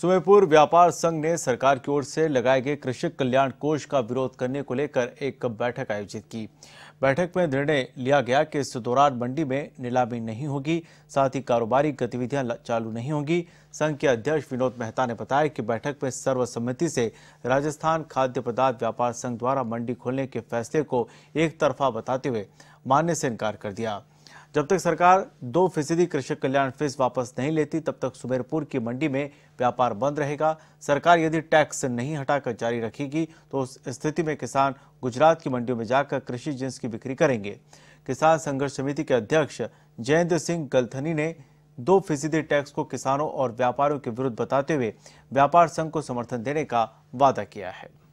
सुमेपुर व्यापार संघ ने सरकार की ओर से लगाए गए कृषक कल्याण कोष का विरोध करने को लेकर एक बैठक आयोजित की बैठक में निर्णय लिया गया कि इस दौरान मंडी में नीलामी नहीं होगी साथ ही कारोबारी गतिविधियां चालू नहीं होंगी संघ के अध्यक्ष विनोद मेहता ने बताया कि बैठक में सर्वसम्मति से राजस्थान खाद्य पदार्थ व्यापार संघ द्वारा मंडी खोलने के फैसले को एक तरफा बताते हुए मानने से इनकार कर दिया जब तक सरकार दो फीसदी कृषक कल्याण फीस वापस नहीं लेती तब तक सुबेरपुर की मंडी में व्यापार बंद रहेगा सरकार यदि टैक्स नहीं हटाकर जारी रखेगी तो उस स्थिति में किसान गुजरात की मंडियों में जाकर कृषि जिन्स की बिक्री करेंगे किसान संघर्ष समिति के अध्यक्ष जयंत सिंह गलथनी ने दो फीसदी टैक्स को किसानों और व्यापारियों के विरुद्ध बताते हुए व्यापार संघ को समर्थन देने का वादा किया है